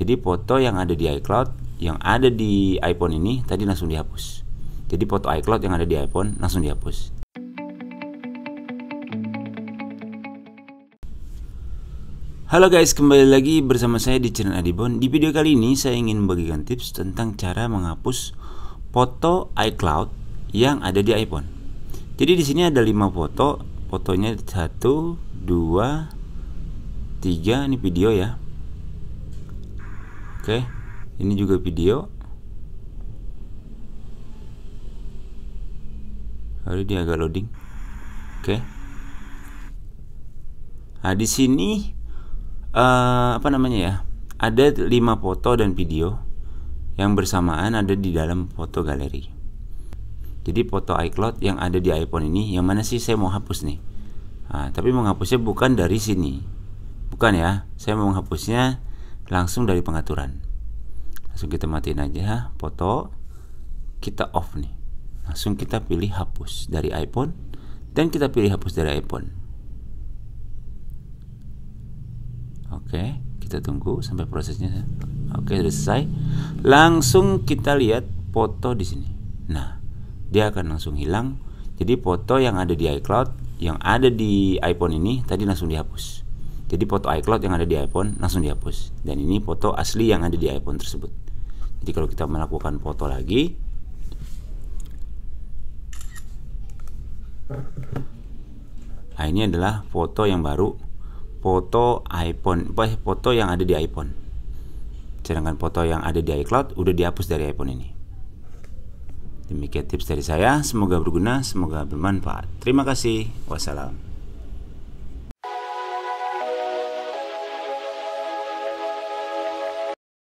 Jadi foto yang ada di iCloud yang ada di iPhone ini tadi langsung dihapus. Jadi foto iCloud yang ada di iPhone langsung dihapus. Halo guys, kembali lagi bersama saya di channel Adibon. Di video kali ini saya ingin membagikan tips tentang cara menghapus foto iCloud yang ada di iPhone. Jadi di sini ada 5 foto, fotonya 1 2 3 ini video ya. Oke, ini juga video. Lalu dia agak loading. Oke. Nah, di sini uh, apa namanya ya? Ada lima foto dan video yang bersamaan ada di dalam foto galeri. Jadi foto iCloud yang ada di iPhone ini yang mana sih saya mau hapus nih. Nah, tapi menghapusnya bukan dari sini. Bukan ya. Saya mau menghapusnya langsung dari pengaturan langsung kita matiin aja foto kita off nih langsung kita pilih hapus dari iPhone dan kita pilih hapus dari iPhone oke kita tunggu sampai prosesnya oke selesai langsung kita lihat foto di sini nah dia akan langsung hilang jadi foto yang ada di iCloud yang ada di iPhone ini tadi langsung dihapus jadi foto iCloud yang ada di iPhone langsung dihapus. Dan ini foto asli yang ada di iPhone tersebut. Jadi kalau kita melakukan foto lagi Nah, ini adalah foto yang baru, foto iPhone, ya, foto yang ada di iPhone. Sedangkan foto yang ada di iCloud udah dihapus dari iPhone ini. Demikian tips dari saya, semoga berguna, semoga bermanfaat. Terima kasih. Wassalam.